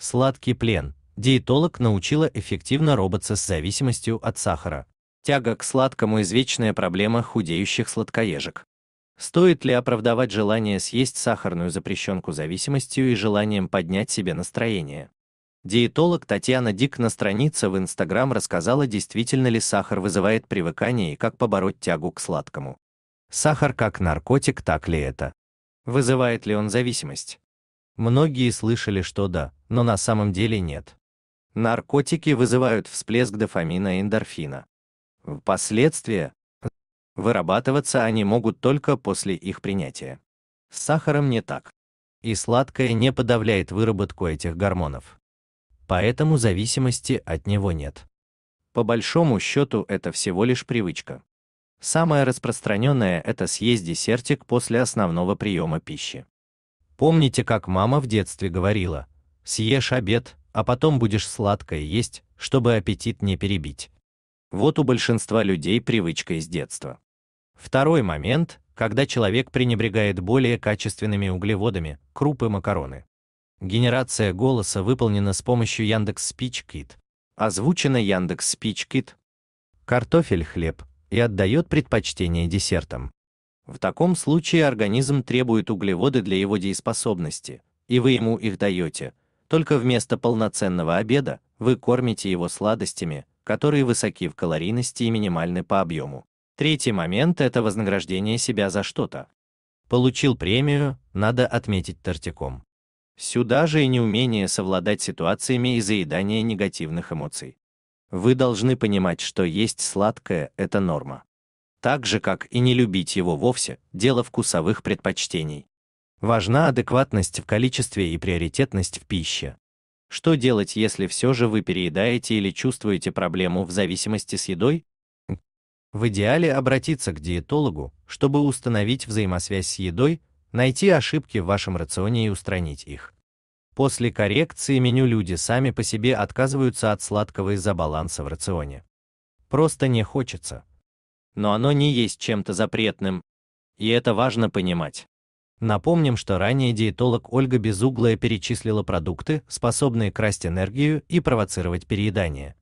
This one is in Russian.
Сладкий плен. Диетолог научила эффективно бороться с зависимостью от сахара. Тяга к сладкому извечная проблема худеющих сладкоежек. Стоит ли оправдавать желание съесть сахарную запрещенку зависимостью и желанием поднять себе настроение? Диетолог Татьяна Дик на странице в Инстаграм рассказала, действительно ли сахар вызывает привыкание и как побороть тягу к сладкому. Сахар как наркотик, так ли это? Вызывает ли он зависимость? Многие слышали, что да, но на самом деле нет. Наркотики вызывают всплеск дофамина и эндорфина. Впоследствии вырабатываться они могут только после их принятия. С сахаром не так. И сладкое не подавляет выработку этих гормонов. Поэтому зависимости от него нет. По большому счету это всего лишь привычка. Самое распространенное – это съесть десертик после основного приема пищи. Помните, как мама в детстве говорила: съешь обед, а потом будешь сладкое есть, чтобы аппетит не перебить. Вот у большинства людей привычка из детства. Второй момент, когда человек пренебрегает более качественными углеводами, крупы, макароны. Генерация голоса выполнена с помощью Яндекс Speech Kit. Озвучено Яндекс Speech Kit. Картофель, хлеб и отдает предпочтение десертам. В таком случае организм требует углеводы для его дееспособности, и вы ему их даете. Только вместо полноценного обеда вы кормите его сладостями, которые высоки в калорийности и минимальны по объему. Третий момент – это вознаграждение себя за что-то. Получил премию, надо отметить тортиком. Сюда же и неумение совладать ситуациями и заедание негативных эмоций. Вы должны понимать, что есть сладкое – это норма так же как и не любить его вовсе, дело вкусовых предпочтений. Важна адекватность в количестве и приоритетность в пище. Что делать, если все же вы переедаете или чувствуете проблему в зависимости с едой? В идеале обратиться к диетологу, чтобы установить взаимосвязь с едой, найти ошибки в вашем рационе и устранить их. После коррекции меню люди сами по себе отказываются от сладкого из-за баланса в рационе. Просто не хочется но оно не есть чем-то запретным. И это важно понимать. Напомним, что ранее диетолог Ольга Безуглая перечислила продукты, способные красть энергию и провоцировать переедание.